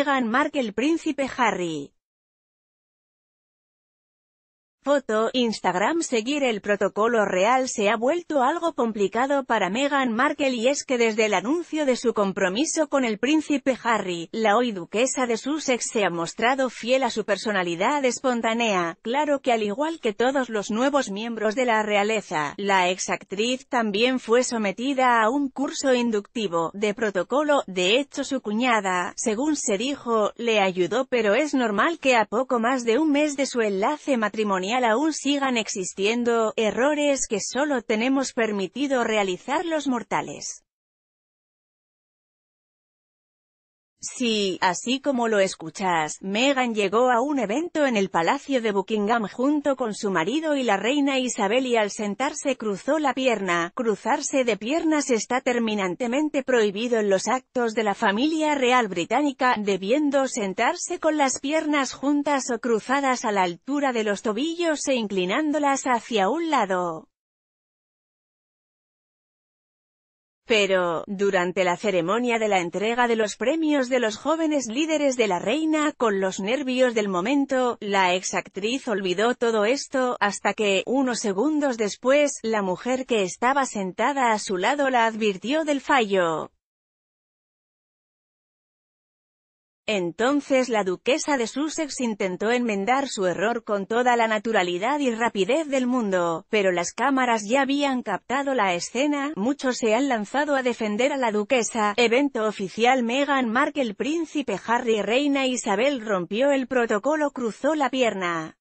Meghan el Príncipe Harry Foto, Instagram Seguir el protocolo real se ha vuelto algo complicado para Meghan Markle y es que desde el anuncio de su compromiso con el príncipe Harry, la hoy duquesa de Sussex se ha mostrado fiel a su personalidad espontánea, claro que al igual que todos los nuevos miembros de la realeza, la exactriz también fue sometida a un curso inductivo, de protocolo, de hecho su cuñada, según se dijo, le ayudó pero es normal que a poco más de un mes de su enlace matrimonial aún sigan existiendo, errores que solo tenemos permitido realizar los mortales. Sí, así como lo escuchas, Meghan llegó a un evento en el Palacio de Buckingham junto con su marido y la reina Isabel y al sentarse cruzó la pierna. Cruzarse de piernas está terminantemente prohibido en los actos de la familia real británica, debiendo sentarse con las piernas juntas o cruzadas a la altura de los tobillos e inclinándolas hacia un lado. Pero, durante la ceremonia de la entrega de los premios de los jóvenes líderes de la reina, con los nervios del momento, la exactriz olvidó todo esto, hasta que, unos segundos después, la mujer que estaba sentada a su lado la advirtió del fallo. Entonces la duquesa de Sussex intentó enmendar su error con toda la naturalidad y rapidez del mundo, pero las cámaras ya habían captado la escena, muchos se han lanzado a defender a la duquesa, evento oficial Meghan Markle Príncipe Harry Reina Isabel rompió el protocolo cruzó la pierna.